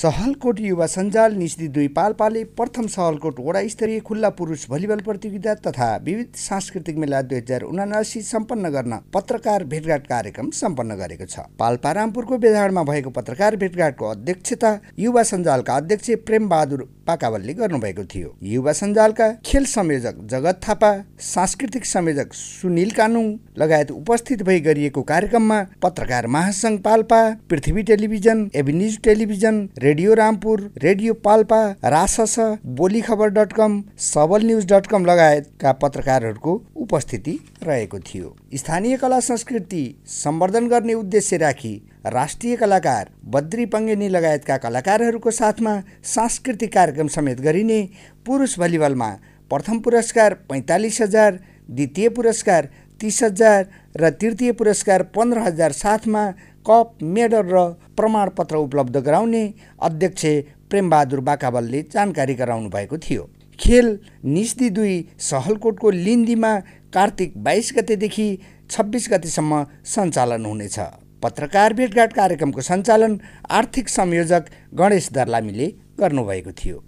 सहलकोट युवा सञ्जाल निस्ति दुई पाल्पाले प्रथम सहलकोट वडा स्तरीय खुल्ला पुरुष भलिबल प्रतियोगिता तथा विविध सांस्कृतिक मेला दुई हजार उनासी सम्पन्न गर्न पत्रकार भेटघाट कार्यक्रम सम्पन्न गरेको छ पाल्पा रामपुरको बेधाडमा भएको पत्रकार भेटघाटको अध्यक्षता युवा सञ्जालका अध्यक्ष प्रेमबहादुर पाकावलले गर्नुभएको थियो युवा सञ्जालका खेल संयोजक जगत थापा सांस्कृतिक संयोजक सुनिल कानुङ लगायत उपस्थित भई गरिएको कार्यक्रममा पत्रकार महासङ्घ Palpa Prithvi television avenues television radio Rampur radio Palpa रासस बोली खबर डट कम सबल न्युज डट कम लगायतका पत्रकारहरूको उपस्थिति रहेको थियो स्थानीय कला संस्कृति सम्वर्धन गर्ने उद्देश्य राखी राष्ट्रिय कलाकार बद्री पङ्गेनी लगायतका कलाकारहरूको साथमा सांस्कृतिक कार्यक्रम समेत गरिने पुरुष भलिबलमा प्रथम पुरस्कार पैँतालिस हजार द्वितीय पुरस्कार तिस हजार र तृतीय पुरस्कार पन्ध्र हजार साथमा कप मेडल र प्रमाणपत्र उपलब्ध गराउने अध्यक्ष प्रेमबहादुर बाकावलले जानकारी गराउनु भएको थियो खेल निस्दी दुई सहलकोटको लिन्दीमा कार्तिक बाइस गतेदेखि छब्बिस गतेसम्म सञ्चालन हुनेछ पत्रकार भेटघाट कार्यक्रमको सञ्चालन आर्थिक संयोजक गणेश दर्लामीले गर्नुभएको थियो